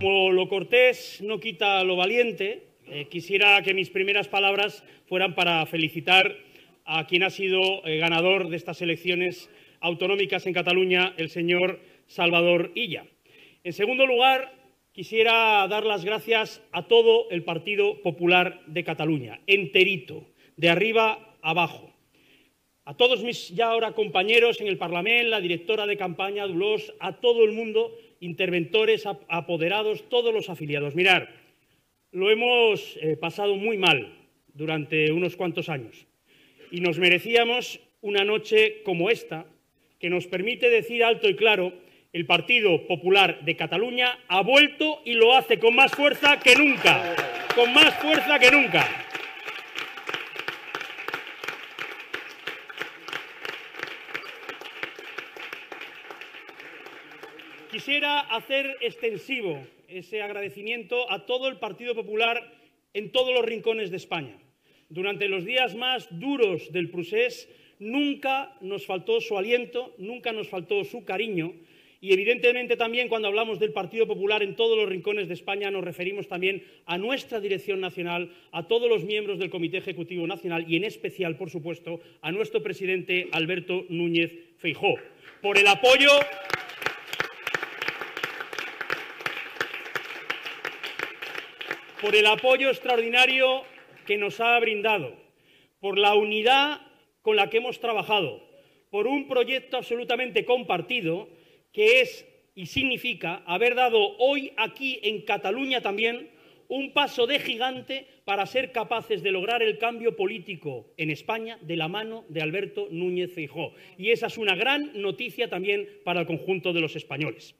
Como lo cortés no quita lo valiente, eh, quisiera que mis primeras palabras fueran para felicitar a quien ha sido eh, ganador de estas elecciones autonómicas en Cataluña, el señor Salvador Illa. En segundo lugar, quisiera dar las gracias a todo el Partido Popular de Cataluña, enterito, de arriba abajo a todos mis ya ahora compañeros en el Parlamento, la directora de campaña Dulós, a todo el mundo, interventores, apoderados, todos los afiliados. Mirar, lo hemos eh, pasado muy mal durante unos cuantos años y nos merecíamos una noche como esta que nos permite decir alto y claro el Partido Popular de Cataluña ha vuelto y lo hace con más fuerza que nunca, con más fuerza que nunca. Quisiera hacer extensivo ese agradecimiento a todo el Partido Popular en todos los rincones de España. Durante los días más duros del procés nunca nos faltó su aliento, nunca nos faltó su cariño y evidentemente también cuando hablamos del Partido Popular en todos los rincones de España nos referimos también a nuestra dirección nacional, a todos los miembros del Comité Ejecutivo Nacional y en especial, por supuesto, a nuestro presidente Alberto Núñez Feijóo por el apoyo por el apoyo extraordinario que nos ha brindado, por la unidad con la que hemos trabajado, por un proyecto absolutamente compartido que es y significa haber dado hoy aquí en Cataluña también un paso de gigante para ser capaces de lograr el cambio político en España de la mano de Alberto Núñez Feijóo. Y esa es una gran noticia también para el conjunto de los españoles.